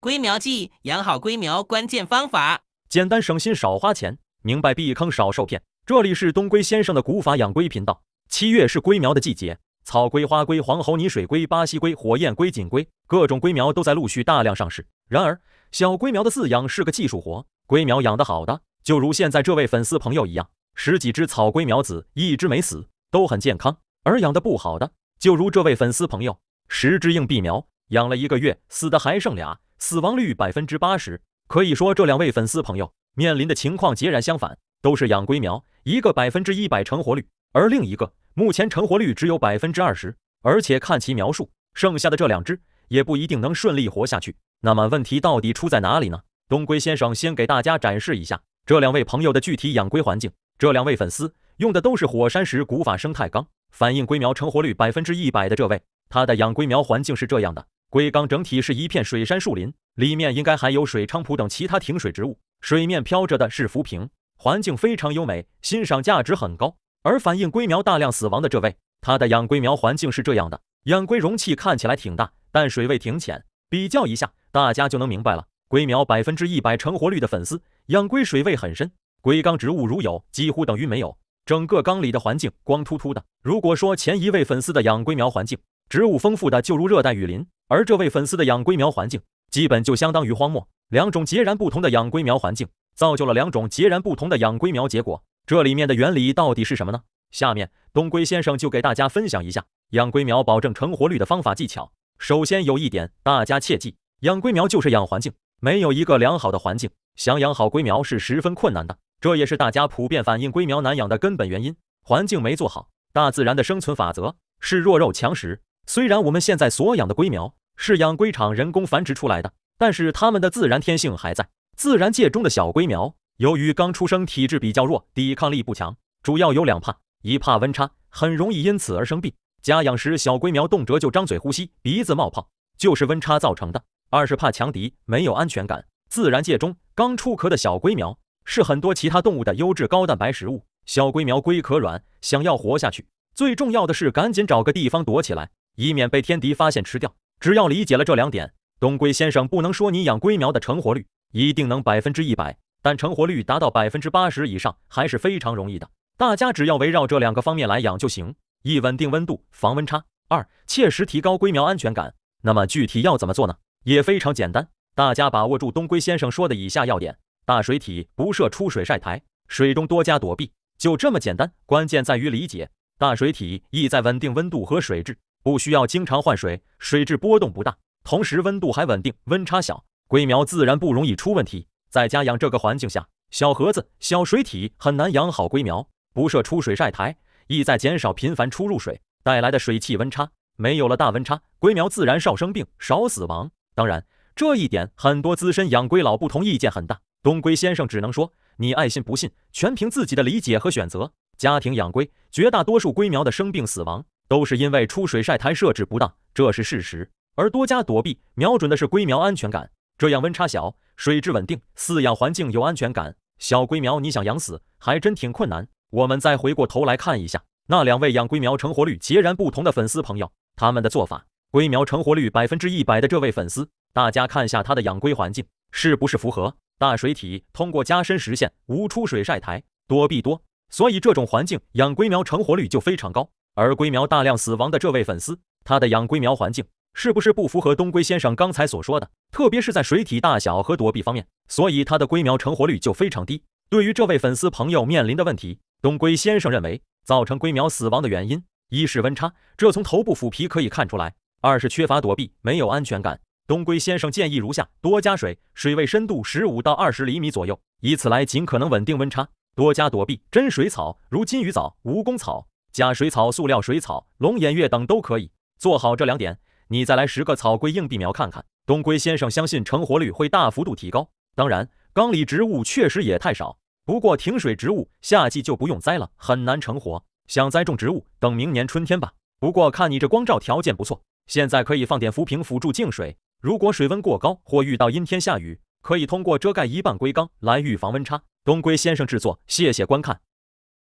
龟苗季养好龟苗关键方法，简单省心少花钱，明白避坑少受骗。这里是东龟先生的古法养龟频道。七月是龟苗的季节，草龟、花龟、黄喉泥水龟、巴西龟、火焰龟、锦龟，各种龟苗都在陆续大量上市。然而，小龟苗的饲养是个技术活。龟苗养得好的，就如现在这位粉丝朋友一样，十几只草龟苗子一只没死，都很健康；而养得不好的，就如这位粉丝朋友，十只硬币苗养了一个月，死的还剩俩。死亡率百分之八十，可以说这两位粉丝朋友面临的情况截然相反，都是养龟苗，一个百分之一百成活率，而另一个目前成活率只有百分之二十，而且看其描述，剩下的这两只也不一定能顺利活下去。那么问题到底出在哪里呢？东龟先生先给大家展示一下这两位朋友的具体养龟环境。这两位粉丝用的都是火山石古法生态缸，反映龟苗成活率百分之一百的这位，他的养龟苗环境是这样的。龟缸整体是一片水杉树林，里面应该还有水菖蒲等其他停水植物。水面飘着的是浮萍，环境非常优美，欣赏价值很高。而反映龟苗大量死亡的这位，他的养龟苗环境是这样的：养龟容器看起来挺大，但水位挺浅。比较一下，大家就能明白了。龟苗百分之一百成活率的粉丝，养龟水位很深，龟缸植物如有，几乎等于没有。整个缸里的环境光秃秃的。如果说前一位粉丝的养龟苗环境，植物丰富的就如热带雨林，而这位粉丝的养龟苗环境基本就相当于荒漠。两种截然不同的养龟苗环境，造就了两种截然不同的养龟苗结果。这里面的原理到底是什么呢？下面东龟先生就给大家分享一下养龟苗保证成活率的方法技巧。首先有一点大家切记，养龟苗就是养环境，没有一个良好的环境，想养好龟苗是十分困难的。这也是大家普遍反映龟苗难养的根本原因。环境没做好，大自然的生存法则是弱肉强食。虽然我们现在所养的龟苗是养龟场人工繁殖出来的，但是它们的自然天性还在。自然界中的小龟苗，由于刚出生体质比较弱，抵抗力不强，主要有两怕：一怕温差，很容易因此而生病；家养时小龟苗动辄就张嘴呼吸，鼻子冒泡，就是温差造成的。二是怕强敌，没有安全感。自然界中刚出壳的小龟苗是很多其他动物的优质高蛋白食物，小龟苗龟壳软，想要活下去，最重要的是赶紧找个地方躲起来。以免被天敌发现吃掉。只要理解了这两点，东龟先生不能说你养龟苗的成活率一定能百分之一百，但成活率达到百分之八十以上还是非常容易的。大家只要围绕这两个方面来养就行：一、稳定温度，防温差；二、切实提高龟苗安全感。那么具体要怎么做呢？也非常简单，大家把握住东龟先生说的以下要点：大水体不设出水晒台，水中多加躲避，就这么简单。关键在于理解，大水体意在稳定温度和水质。不需要经常换水，水质波动不大，同时温度还稳定，温差小，龟苗自然不容易出问题。在家养这个环境下，小盒子、小水体很难养好龟苗。不设出水晒台，意在减少频繁出入水带来的水气温差。没有了大温差，龟苗自然少生病、少死亡。当然，这一点很多资深养龟老不同意见很大。东龟先生只能说，你爱信不信，全凭自己的理解和选择。家庭养龟，绝大多数龟苗的生病死亡。都是因为出水晒台设置不当，这是事实。而多加躲避，瞄准的是龟苗安全感，这样温差小，水质稳定，饲养环境有安全感。小龟苗你想养死，还真挺困难。我们再回过头来看一下那两位养龟苗成活率截然不同的粉丝朋友，他们的做法，龟苗成活率百分之一百的这位粉丝，大家看一下他的养龟环境是不是符合？大水体，通过加深实现无出水晒台，躲避多，所以这种环境养龟苗成活率就非常高。而龟苗大量死亡的这位粉丝，他的养龟苗环境是不是不符合东龟先生刚才所说的？特别是在水体大小和躲避方面，所以他的龟苗成活率就非常低。对于这位粉丝朋友面临的问题，东龟先生认为，造成龟苗死亡的原因一是温差，这从头部腐皮可以看出来；二是缺乏躲避，没有安全感。东龟先生建议如下：多加水，水位深度十五到二十厘米左右，以此来尽可能稳定温差；多加躲避，真水草如金鱼藻、蜈蚣草。假水草、塑料水草、龙眼月等都可以。做好这两点，你再来十个草龟硬币苗看看。东龟先生相信成活率会大幅度提高。当然，缸里植物确实也太少，不过停水植物夏季就不用栽了，很难成活。想栽种植物，等明年春天吧。不过看你这光照条件不错，现在可以放点浮萍辅助净水。如果水温过高或遇到阴天下雨，可以通过遮盖一半龟缸来预防温差。东龟先生制作，谢谢观看。